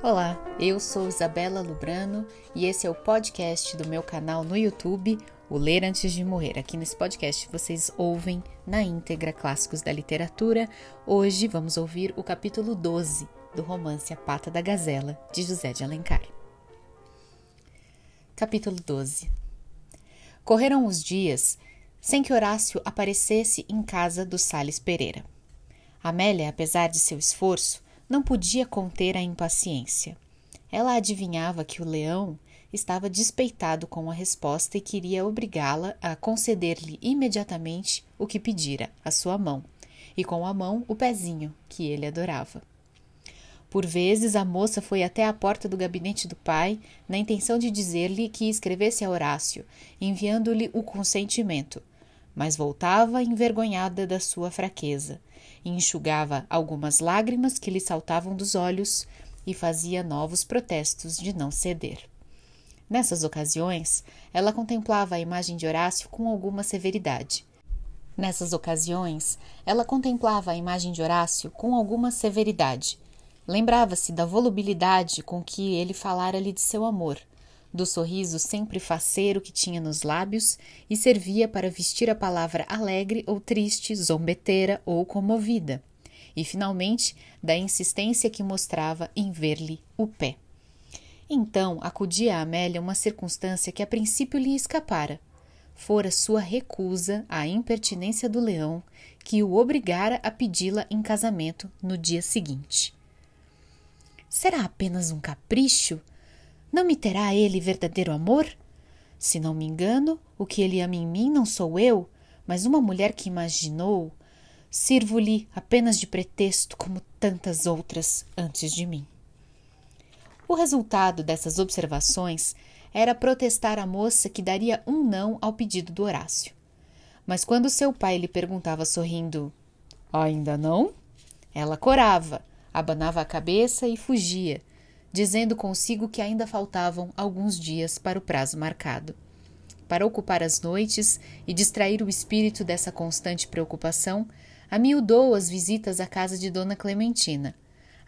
Olá, eu sou Isabela Lubrano e esse é o podcast do meu canal no YouTube, O Ler Antes de Morrer. Aqui nesse podcast vocês ouvem na íntegra clássicos da literatura. Hoje vamos ouvir o capítulo 12 do romance A Pata da Gazela, de José de Alencar. Capítulo 12 Correram os dias sem que Horácio aparecesse em casa do Sales Pereira. Amélia, apesar de seu esforço, não podia conter a impaciência. Ela adivinhava que o leão estava despeitado com a resposta e queria obrigá-la a conceder-lhe imediatamente o que pedira, a sua mão, e com a mão o pezinho, que ele adorava. Por vezes a moça foi até a porta do gabinete do pai, na intenção de dizer-lhe que escrevesse a Horácio, enviando-lhe o consentimento, mas voltava envergonhada da sua fraqueza, enxugava algumas lágrimas que lhe saltavam dos olhos e fazia novos protestos de não ceder. Nessas ocasiões, ela contemplava a imagem de Horácio com alguma severidade. Nessas ocasiões, ela contemplava a imagem de Horácio com alguma severidade. Lembrava-se da volubilidade com que ele falara-lhe de seu amor, do sorriso sempre faceiro que tinha nos lábios e servia para vestir a palavra alegre ou triste, zombeteira ou comovida, e finalmente da insistência que mostrava em ver-lhe o pé. Então acudia a Amélia uma circunstância que a princípio lhe escapara. Fora sua recusa à impertinência do leão que o obrigara a pedi-la em casamento no dia seguinte. Será apenas um capricho? Não me terá ele verdadeiro amor? Se não me engano, o que ele ama em mim não sou eu, mas uma mulher que imaginou. Sirvo-lhe apenas de pretexto, como tantas outras antes de mim. O resultado dessas observações era protestar à moça que daria um não ao pedido do Horácio. Mas quando seu pai lhe perguntava sorrindo: Ainda não? Ela corava, abanava a cabeça e fugia, dizendo consigo que ainda faltavam alguns dias para o prazo marcado. Para ocupar as noites e distrair o espírito dessa constante preocupação, amiudou as visitas à casa de Dona Clementina.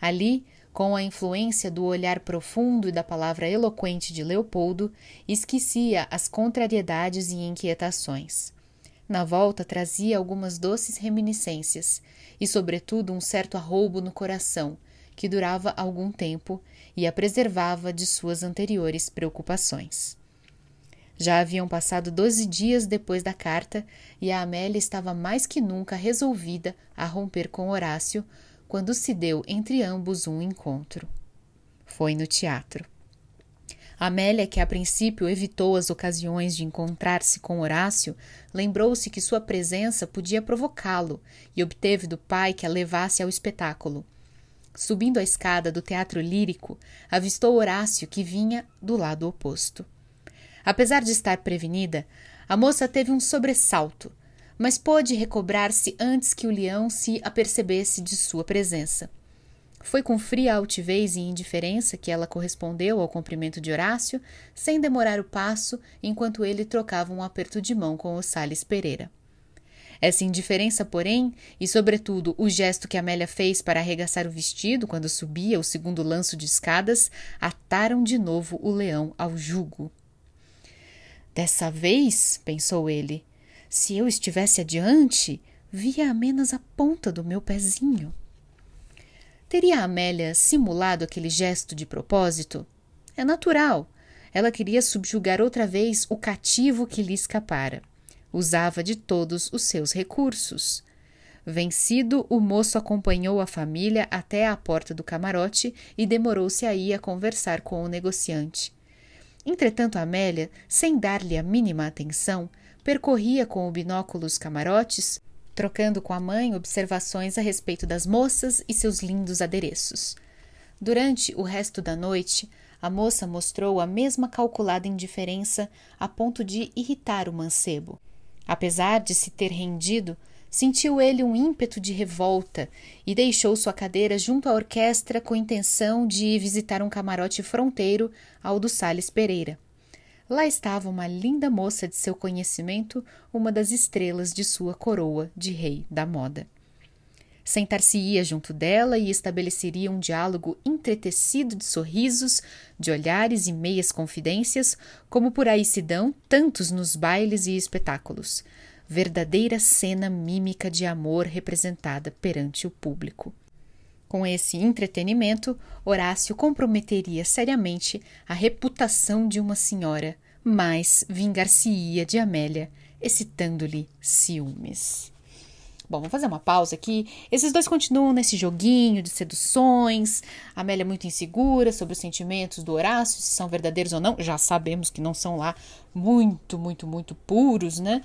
Ali, com a influência do olhar profundo e da palavra eloquente de Leopoldo, esquecia as contrariedades e inquietações. Na volta trazia algumas doces reminiscências e, sobretudo, um certo arroubo no coração, que durava algum tempo e a preservava de suas anteriores preocupações. Já haviam passado doze dias depois da carta e a Amélia estava mais que nunca resolvida a romper com Horácio quando se deu entre ambos um encontro. Foi no teatro. Amélia, que a princípio evitou as ocasiões de encontrar-se com Horácio, lembrou-se que sua presença podia provocá-lo e obteve do pai que a levasse ao espetáculo. Subindo a escada do teatro lírico, avistou Horácio que vinha do lado oposto. Apesar de estar prevenida, a moça teve um sobressalto, mas pôde recobrar-se antes que o leão se apercebesse de sua presença. Foi com fria altivez e indiferença que ela correspondeu ao cumprimento de Horácio, sem demorar o passo, enquanto ele trocava um aperto de mão com o Sales Pereira. Essa indiferença, porém, e sobretudo o gesto que Amélia fez para arregaçar o vestido quando subia o segundo lanço de escadas, ataram de novo o leão ao jugo. Dessa vez, pensou ele, se eu estivesse adiante, via apenas a ponta do meu pezinho. Teria Amélia simulado aquele gesto de propósito? É natural. Ela queria subjugar outra vez o cativo que lhe escapara. Usava de todos os seus recursos. Vencido, o moço acompanhou a família até a porta do camarote e demorou-se aí a conversar com o negociante. Entretanto, Amélia, sem dar-lhe a mínima atenção, percorria com o binóculo os camarotes, trocando com a mãe observações a respeito das moças e seus lindos adereços. Durante o resto da noite, a moça mostrou a mesma calculada indiferença a ponto de irritar o mancebo, Apesar de se ter rendido, sentiu ele um ímpeto de revolta e deixou sua cadeira junto à orquestra com intenção de visitar um camarote fronteiro ao do Sales Pereira. Lá estava uma linda moça de seu conhecimento, uma das estrelas de sua coroa de rei da moda. Sentar-se-ia junto dela e estabeleceria um diálogo entretecido de sorrisos, de olhares e meias confidências, como por aí se dão tantos nos bailes e espetáculos. Verdadeira cena mímica de amor representada perante o público. Com esse entretenimento, Horácio comprometeria seriamente a reputação de uma senhora, mas vingar-se-ia de Amélia, excitando-lhe ciúmes. Bom, vou fazer uma pausa aqui. Esses dois continuam nesse joguinho de seduções. A Amélia é muito insegura sobre os sentimentos do Horácio, se são verdadeiros ou não. Já sabemos que não são lá muito, muito, muito puros, né?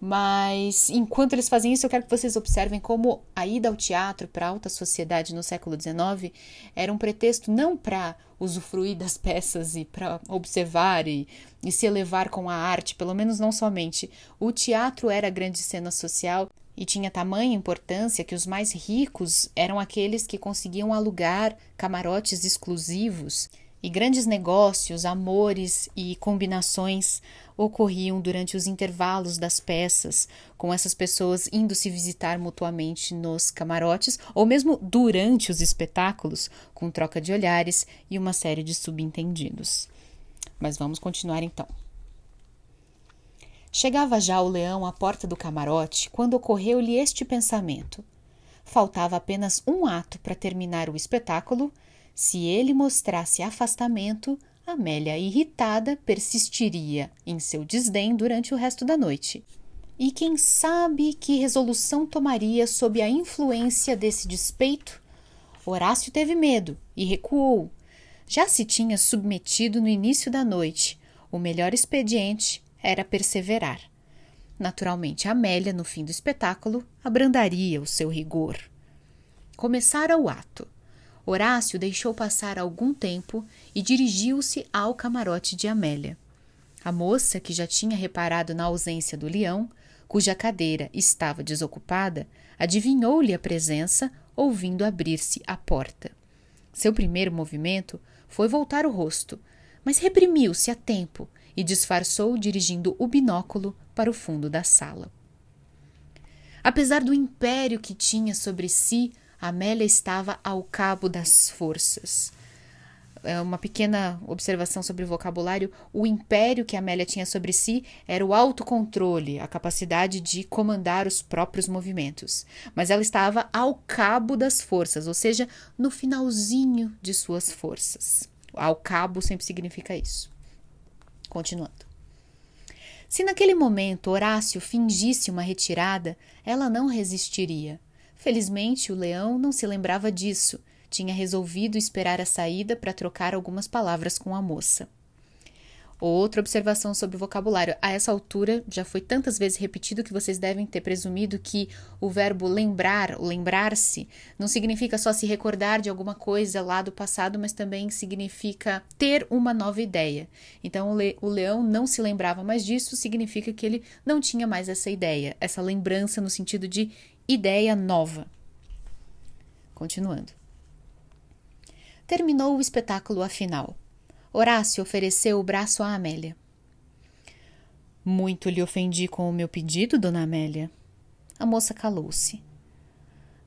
Mas enquanto eles fazem isso, eu quero que vocês observem como a ida ao teatro para a alta sociedade no século XIX era um pretexto não para usufruir das peças e para observar e, e se elevar com a arte, pelo menos não somente. O teatro era a grande cena social e tinha tamanha importância que os mais ricos eram aqueles que conseguiam alugar camarotes exclusivos, e grandes negócios, amores e combinações ocorriam durante os intervalos das peças, com essas pessoas indo se visitar mutuamente nos camarotes ou mesmo durante os espetáculos, com troca de olhares e uma série de subentendidos. Mas vamos continuar então. Chegava já o leão à porta do camarote quando ocorreu-lhe este pensamento. Faltava apenas um ato para terminar o espetáculo. Se ele mostrasse afastamento, Amélia, irritada, persistiria em seu desdém durante o resto da noite. E quem sabe que resolução tomaria sob a influência desse despeito? Horácio teve medo e recuou. Já se tinha submetido no início da noite o melhor expediente era perseverar. Naturalmente, Amélia, no fim do espetáculo, abrandaria o seu rigor. Começara o ato. Horácio deixou passar algum tempo e dirigiu-se ao camarote de Amélia. A moça, que já tinha reparado na ausência do leão, cuja cadeira estava desocupada, adivinhou-lhe a presença, ouvindo abrir-se a porta. Seu primeiro movimento foi voltar o rosto, mas reprimiu-se a tempo e disfarçou dirigindo o binóculo para o fundo da sala. Apesar do império que tinha sobre si, Amélia estava ao cabo das forças. É, uma pequena observação sobre o vocabulário: o império que Amélia tinha sobre si era o autocontrole, a capacidade de comandar os próprios movimentos. Mas ela estava ao cabo das forças, ou seja, no finalzinho de suas forças. Ao cabo sempre significa isso. Continuando. Se naquele momento Horácio fingisse uma retirada, ela não resistiria. Felizmente, o leão não se lembrava disso. Tinha resolvido esperar a saída para trocar algumas palavras com a moça. Outra observação sobre o vocabulário. A essa altura, já foi tantas vezes repetido que vocês devem ter presumido que o verbo lembrar, lembrar-se, não significa só se recordar de alguma coisa lá do passado, mas também significa ter uma nova ideia. Então, o, le o leão não se lembrava mais disso, significa que ele não tinha mais essa ideia, essa lembrança no sentido de ideia nova. Continuando. Terminou o espetáculo afinal. Horácio ofereceu o braço a Amélia. Muito lhe ofendi com o meu pedido, dona Amélia. A moça calou-se.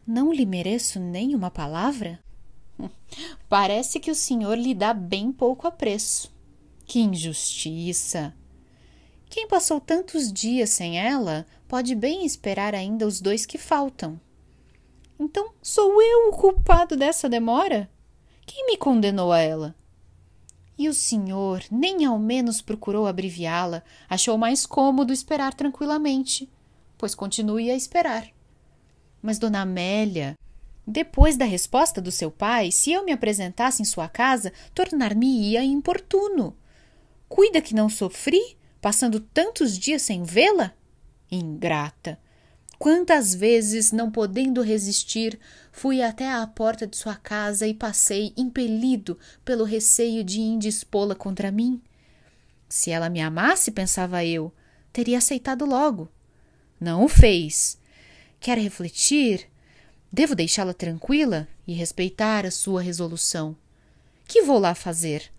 Não lhe mereço nem uma palavra? Parece que o senhor lhe dá bem pouco apreço. Que injustiça! Quem passou tantos dias sem ela pode bem esperar ainda os dois que faltam. Então sou eu o culpado dessa demora? Quem me condenou a ela? E o senhor nem ao menos procurou abreviá-la, achou mais cômodo esperar tranquilamente, pois continue a esperar. Mas Dona Amélia, depois da resposta do seu pai, se eu me apresentasse em sua casa, tornar-me-ia importuno. Cuida que não sofri, passando tantos dias sem vê-la? Ingrata! Quantas vezes, não podendo resistir, Fui até à porta de sua casa e passei, impelido pelo receio de indispô-la contra mim. Se ela me amasse, pensava eu, teria aceitado logo. Não o fez. Quer refletir? Devo deixá-la tranquila e respeitar a sua resolução. Que vou lá fazer?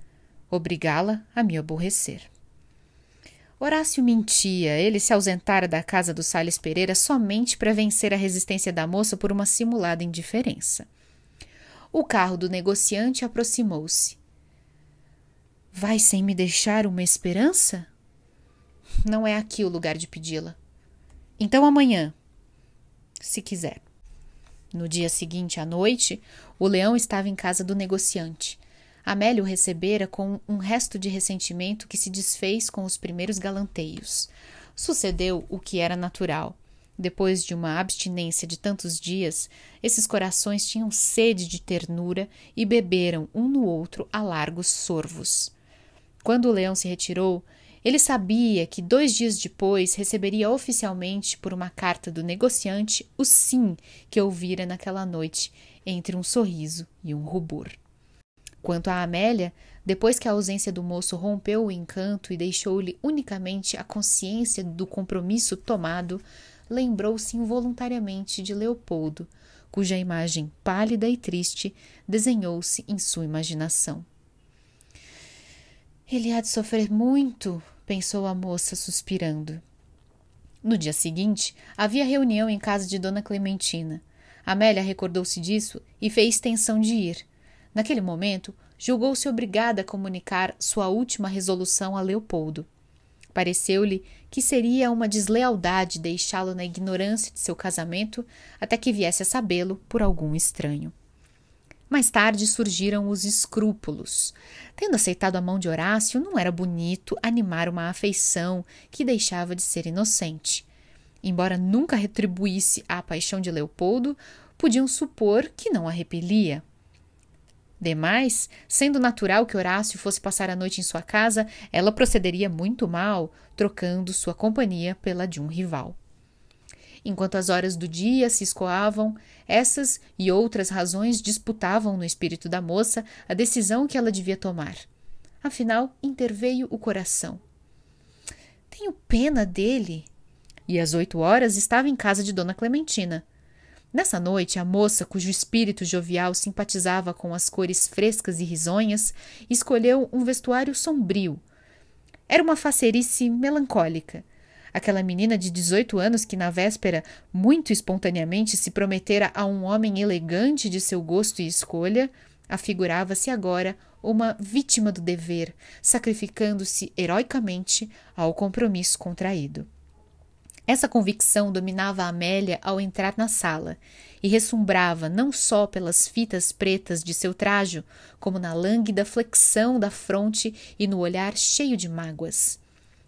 Obrigá-la a me aborrecer. Horácio mentia. Ele se ausentara da casa do Sales Pereira somente para vencer a resistência da moça por uma simulada indiferença. O carro do negociante aproximou-se. Vai sem me deixar uma esperança? Não é aqui o lugar de pedi-la. Então amanhã, se quiser. No dia seguinte à noite, o leão estava em casa do negociante. Amélio o recebera com um resto de ressentimento que se desfez com os primeiros galanteios. Sucedeu o que era natural. Depois de uma abstinência de tantos dias, esses corações tinham sede de ternura e beberam um no outro a largos sorvos. Quando o leão se retirou, ele sabia que dois dias depois receberia oficialmente por uma carta do negociante o sim que ouvira naquela noite, entre um sorriso e um rubor. Quanto a Amélia, depois que a ausência do moço rompeu o encanto e deixou-lhe unicamente a consciência do compromisso tomado, lembrou-se involuntariamente de Leopoldo, cuja imagem pálida e triste desenhou-se em sua imaginação. Ele há de sofrer muito, pensou a moça, suspirando. No dia seguinte, havia reunião em casa de Dona Clementina. Amélia recordou-se disso e fez tensão de ir Naquele momento, julgou-se obrigada a comunicar sua última resolução a Leopoldo. Pareceu-lhe que seria uma deslealdade deixá-lo na ignorância de seu casamento até que viesse a sabê-lo por algum estranho. Mais tarde surgiram os escrúpulos. Tendo aceitado a mão de Horácio, não era bonito animar uma afeição que deixava de ser inocente. Embora nunca retribuísse a paixão de Leopoldo, podiam supor que não a repelia. Demais, sendo natural que Horácio fosse passar a noite em sua casa, ela procederia muito mal, trocando sua companhia pela de um rival. Enquanto as horas do dia se escoavam, essas e outras razões disputavam no espírito da moça a decisão que ela devia tomar. Afinal, interveio o coração. Tenho pena dele. E às oito horas estava em casa de Dona Clementina. Nessa noite, a moça, cujo espírito jovial simpatizava com as cores frescas e risonhas, escolheu um vestuário sombrio. Era uma facerice melancólica. Aquela menina de 18 anos que, na véspera, muito espontaneamente se prometera a um homem elegante de seu gosto e escolha, afigurava-se agora uma vítima do dever, sacrificando-se heroicamente ao compromisso contraído. Essa convicção dominava a Amélia ao entrar na sala e ressumbrava não só pelas fitas pretas de seu trajo, como na lânguida flexão da fronte e no olhar cheio de mágoas.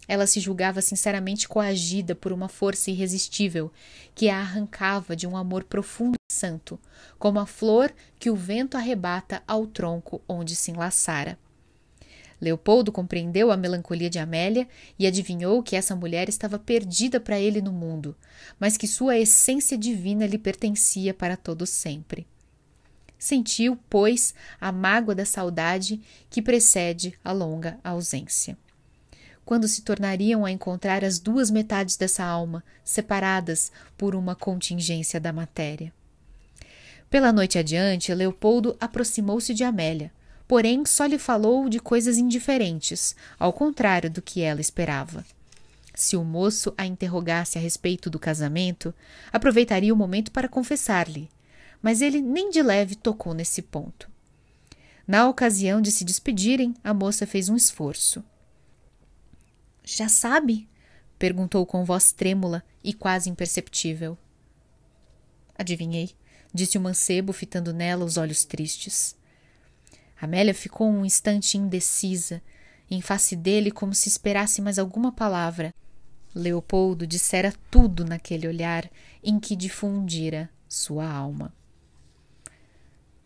Ela se julgava sinceramente coagida por uma força irresistível que a arrancava de um amor profundo e santo, como a flor que o vento arrebata ao tronco onde se enlaçara. Leopoldo compreendeu a melancolia de Amélia e adivinhou que essa mulher estava perdida para ele no mundo, mas que sua essência divina lhe pertencia para todo sempre. Sentiu, pois, a mágoa da saudade que precede a longa ausência. Quando se tornariam a encontrar as duas metades dessa alma, separadas por uma contingência da matéria? Pela noite adiante, Leopoldo aproximou-se de Amélia, porém só lhe falou de coisas indiferentes, ao contrário do que ela esperava. Se o moço a interrogasse a respeito do casamento, aproveitaria o momento para confessar-lhe, mas ele nem de leve tocou nesse ponto. Na ocasião de se despedirem, a moça fez um esforço. Já sabe? perguntou com voz trêmula e quase imperceptível. Adivinhei, disse o mancebo, fitando nela os olhos tristes. Amélia ficou um instante indecisa, em face dele como se esperasse mais alguma palavra. Leopoldo dissera tudo naquele olhar em que difundira sua alma.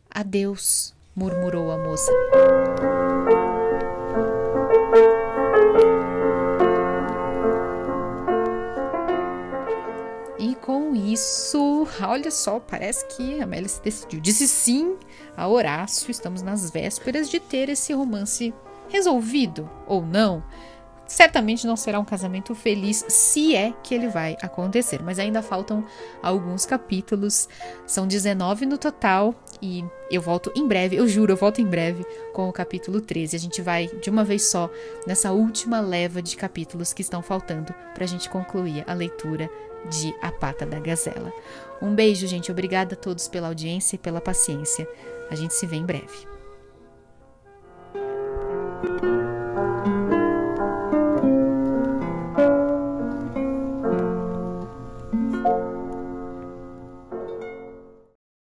Adeus, murmurou a moça. isso, olha só, parece que a Amélia se decidiu. Disse sim a Horácio. Estamos nas vésperas de ter esse romance resolvido ou não. Certamente não será um casamento feliz, se é que ele vai acontecer. Mas ainda faltam alguns capítulos, são 19 no total. E eu volto em breve, eu juro, eu volto em breve com o capítulo 13. A gente vai de uma vez só nessa última leva de capítulos que estão faltando para a gente concluir a leitura de A Pata da Gazela. Um beijo, gente. Obrigada a todos pela audiência e pela paciência. A gente se vê em breve.